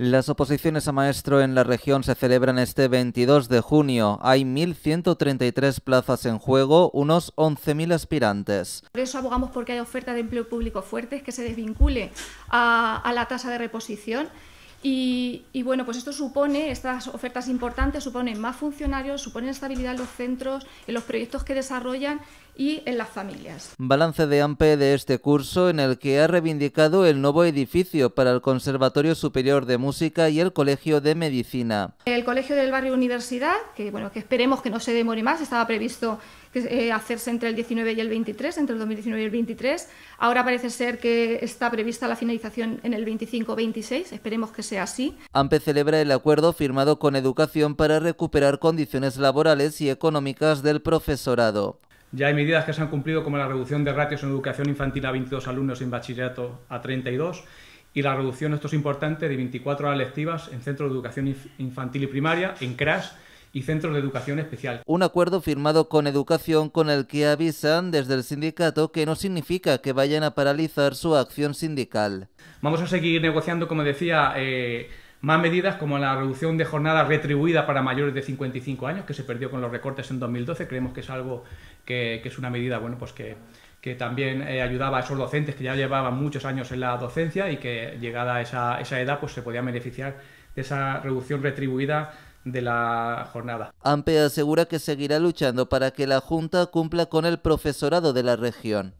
Las oposiciones a maestro en la región se celebran este 22 de junio. Hay 1.133 plazas en juego, unos 11.000 aspirantes. Por eso abogamos porque hay oferta de empleo público fuertes que se desvincule a la tasa de reposición y, bueno, pues esto supone, estas ofertas importantes suponen más funcionarios, suponen estabilidad en los centros, en los proyectos que desarrollan y en las familias. Balance de AMPE de este curso en el que ha reivindicado el nuevo edificio para el Conservatorio Superior de Música y el Colegio de Medicina. El Colegio del Barrio Universidad, que bueno, que esperemos que no se demore más, estaba previsto que eh, hacerse entre el 19 y el 23, entre el 2019 y el 23. Ahora parece ser que está prevista la finalización en el 25-26, esperemos que sea así. AMPE celebra el acuerdo firmado con Educación para recuperar condiciones laborales y económicas del profesorado. Ya hay medidas que se han cumplido como la reducción de ratios en educación infantil a 22 alumnos en bachillerato a 32 y la reducción, esto es importante, de 24 horas lectivas en centros de educación infantil y primaria, en CRAS, y centros de educación especial. Un acuerdo firmado con Educación con el que avisan desde el sindicato que no significa que vayan a paralizar su acción sindical. Vamos a seguir negociando, como decía, eh, más medidas como la reducción de jornada retribuida para mayores de 55 años, que se perdió con los recortes en 2012. Creemos que es algo que, es una medida, bueno, pues que que también eh, ayudaba a esos docentes que ya llevaban muchos años en la docencia y que llegada a esa, esa edad pues se podía beneficiar de esa reducción retribuida de la jornada. AMPE asegura que seguirá luchando para que la Junta cumpla con el profesorado de la región.